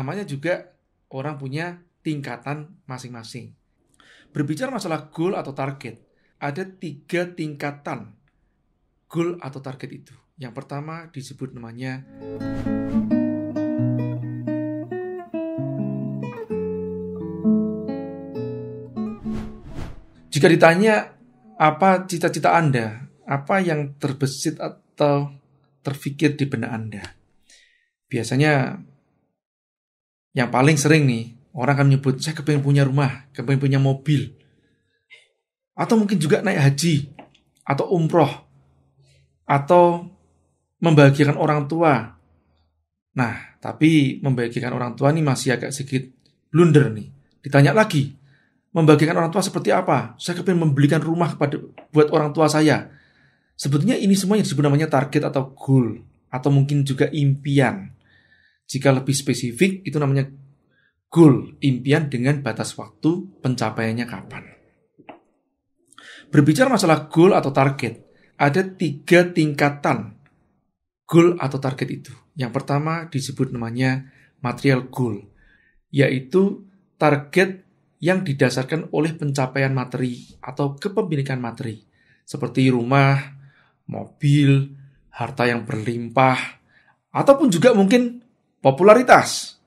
namanya juga orang punya tingkatan masing-masing. Berbicara masalah goal atau target, ada tiga tingkatan goal atau target itu. Yang pertama disebut namanya Jika ditanya apa cita-cita Anda, apa yang terbesit atau terfikir di benak Anda? Biasanya yang paling sering nih, orang akan menyebut, saya kepengen punya rumah, kepengen punya mobil. Atau mungkin juga naik haji, atau umroh, atau membagikan orang tua. Nah, tapi membagikan orang tua ini masih agak sedikit blunder nih. Ditanya lagi, membagikan orang tua seperti apa? Saya kepengen membelikan rumah kepada buat orang tua saya. Sebetulnya ini semua yang disebut namanya target atau goal atau mungkin juga impian. Jika lebih spesifik, itu namanya goal, impian dengan batas waktu pencapaiannya kapan. Berbicara masalah goal atau target, ada tiga tingkatan goal atau target itu. Yang pertama disebut namanya material goal, yaitu target yang didasarkan oleh pencapaian materi atau kepemilikan materi, seperti rumah, mobil, harta yang berlimpah, ataupun juga mungkin popularitas.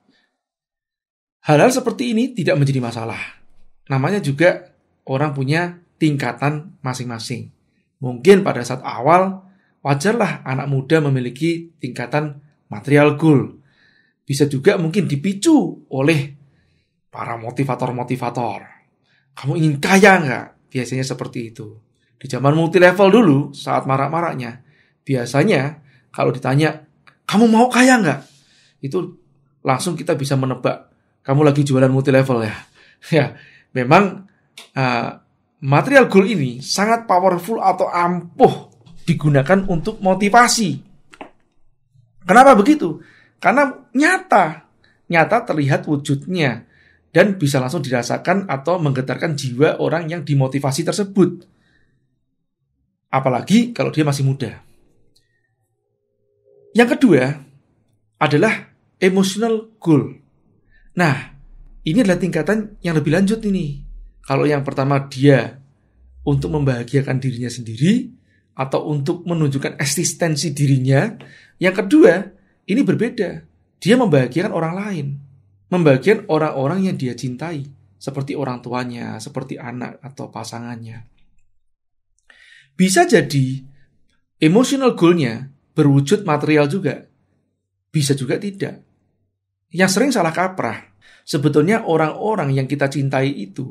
Hal-hal seperti ini tidak menjadi masalah. Namanya juga orang punya tingkatan masing-masing. Mungkin pada saat awal, wajarlah anak muda memiliki tingkatan material goal. Bisa juga mungkin dipicu oleh para motivator-motivator. Kamu ingin kaya nggak? Biasanya seperti itu. Di zaman multilevel dulu, saat marak-maraknya, biasanya kalau ditanya, kamu mau kaya nggak? itu langsung kita bisa menebak kamu lagi jualan multi level ya. ya, memang uh, material goal ini sangat powerful atau ampuh digunakan untuk motivasi. Kenapa begitu? Karena nyata, nyata terlihat wujudnya dan bisa langsung dirasakan atau menggetarkan jiwa orang yang dimotivasi tersebut. Apalagi kalau dia masih muda. Yang kedua adalah emotional goal. Nah, ini adalah tingkatan yang lebih lanjut ini. Kalau yang pertama dia untuk membahagiakan dirinya sendiri atau untuk menunjukkan eksistensi dirinya, yang kedua ini berbeda. Dia membahagiakan orang lain, membahagiakan orang-orang yang dia cintai, seperti orang tuanya, seperti anak atau pasangannya. Bisa jadi emotional goalnya berwujud material juga, bisa juga tidak yang sering salah kaprah. Sebetulnya orang-orang yang kita cintai itu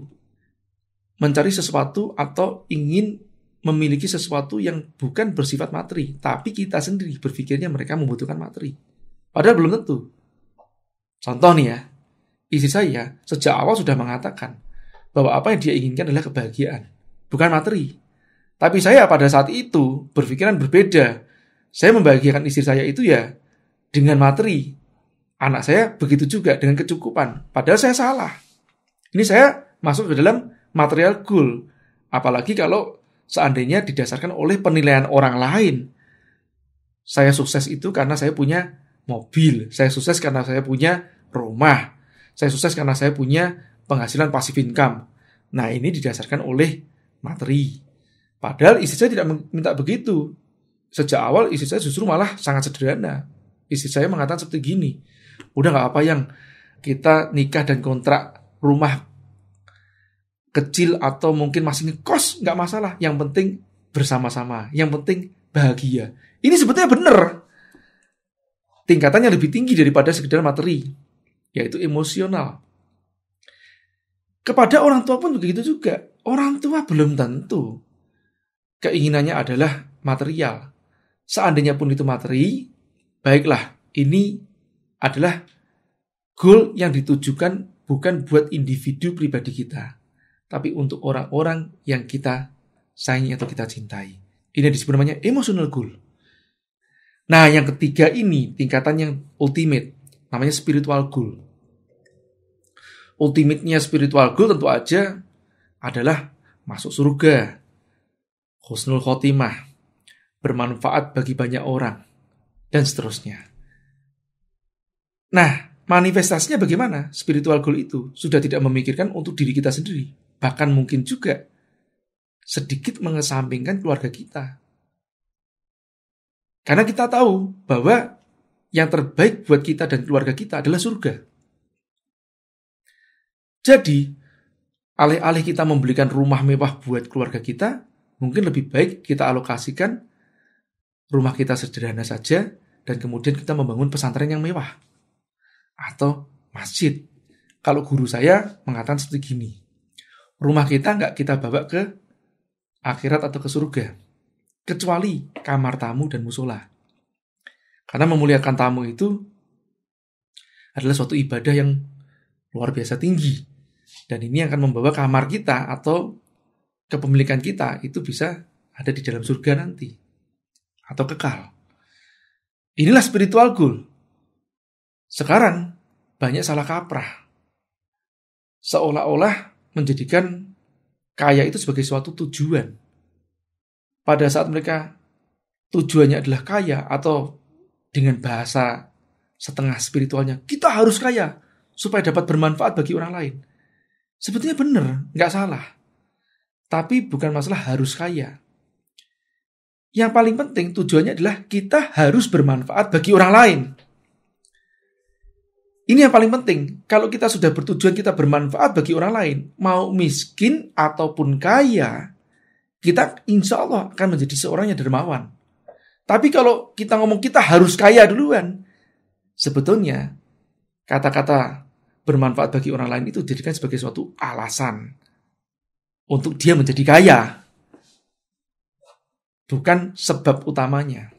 mencari sesuatu atau ingin memiliki sesuatu yang bukan bersifat materi, tapi kita sendiri berpikirnya mereka membutuhkan materi. Padahal belum tentu. Contoh nih ya, istri saya sejak awal sudah mengatakan bahwa apa yang dia inginkan adalah kebahagiaan, bukan materi. Tapi saya pada saat itu berpikiran berbeda. Saya membahagiakan istri saya itu ya dengan materi, Anak saya begitu juga dengan kecukupan. Padahal saya salah. Ini saya masuk ke dalam material goal. Apalagi kalau seandainya didasarkan oleh penilaian orang lain. Saya sukses itu karena saya punya mobil. Saya sukses karena saya punya rumah. Saya sukses karena saya punya penghasilan pasif income. Nah, ini didasarkan oleh materi. Padahal istri saya tidak minta begitu. Sejak awal istri saya justru malah sangat sederhana. Istri saya mengatakan seperti gini, udah nggak apa yang kita nikah dan kontrak rumah kecil atau mungkin masih ngekos nggak masalah yang penting bersama-sama yang penting bahagia ini sebetulnya benar tingkatannya lebih tinggi daripada sekedar materi yaitu emosional kepada orang tua pun begitu juga orang tua belum tentu keinginannya adalah material seandainya pun itu materi baiklah ini adalah goal yang ditujukan bukan buat individu pribadi kita, tapi untuk orang-orang yang kita sayangi atau kita cintai. Ini disebut namanya emotional goal. Nah, yang ketiga ini tingkatan yang ultimate, namanya spiritual goal. Ultimate-nya spiritual goal tentu aja adalah masuk surga, khusnul khotimah, bermanfaat bagi banyak orang, dan seterusnya. Nah, manifestasinya bagaimana? Spiritual goal itu sudah tidak memikirkan untuk diri kita sendiri, bahkan mungkin juga sedikit mengesampingkan keluarga kita. Karena kita tahu bahwa yang terbaik buat kita dan keluarga kita adalah surga. Jadi, alih-alih kita membelikan rumah mewah buat keluarga kita, mungkin lebih baik kita alokasikan rumah kita sederhana saja dan kemudian kita membangun pesantren yang mewah atau masjid. Kalau guru saya mengatakan seperti gini, rumah kita nggak kita bawa ke akhirat atau ke surga, kecuali kamar tamu dan musola. Karena memuliakan tamu itu adalah suatu ibadah yang luar biasa tinggi. Dan ini akan membawa kamar kita atau kepemilikan kita itu bisa ada di dalam surga nanti. Atau kekal. Inilah spiritual goal. Sekarang banyak salah kaprah. Seolah-olah menjadikan kaya itu sebagai suatu tujuan. Pada saat mereka tujuannya adalah kaya atau dengan bahasa setengah spiritualnya, kita harus kaya supaya dapat bermanfaat bagi orang lain. Sebetulnya benar, nggak salah. Tapi bukan masalah harus kaya. Yang paling penting tujuannya adalah kita harus bermanfaat bagi orang lain. Ini yang paling penting. Kalau kita sudah bertujuan kita bermanfaat bagi orang lain, mau miskin ataupun kaya, kita insya Allah akan menjadi seorang yang dermawan. Tapi kalau kita ngomong kita harus kaya duluan, sebetulnya kata-kata bermanfaat bagi orang lain itu dijadikan sebagai suatu alasan untuk dia menjadi kaya. Bukan sebab utamanya.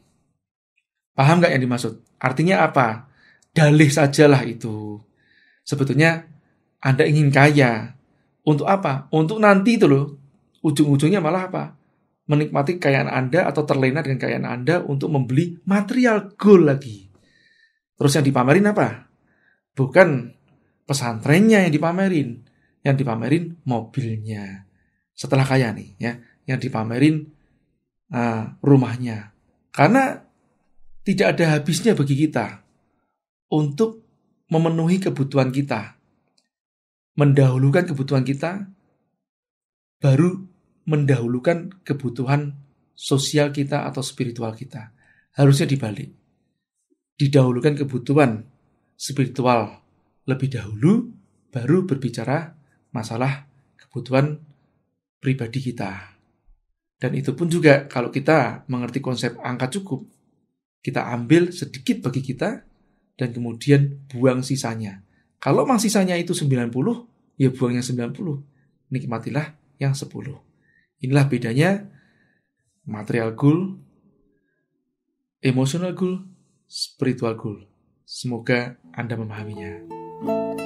Paham nggak yang dimaksud? Artinya apa? dalih sajalah itu. Sebetulnya Anda ingin kaya. Untuk apa? Untuk nanti itu loh. Ujung-ujungnya malah apa? Menikmati kekayaan Anda atau terlena dengan kekayaan Anda untuk membeli material gold lagi. Terus yang dipamerin apa? Bukan pesantrennya yang dipamerin. Yang dipamerin mobilnya. Setelah kaya nih ya. Yang dipamerin uh, rumahnya. Karena tidak ada habisnya bagi kita untuk memenuhi kebutuhan kita. Mendahulukan kebutuhan kita, baru mendahulukan kebutuhan sosial kita atau spiritual kita. Harusnya dibalik. Didahulukan kebutuhan spiritual lebih dahulu, baru berbicara masalah kebutuhan pribadi kita. Dan itu pun juga kalau kita mengerti konsep angka cukup, kita ambil sedikit bagi kita, dan kemudian buang sisanya. Kalau masih sisanya itu 90, ya buang yang 90. Nikmatilah yang 10. Inilah bedanya material goal, emotional goal, spiritual goal. Semoga Anda memahaminya.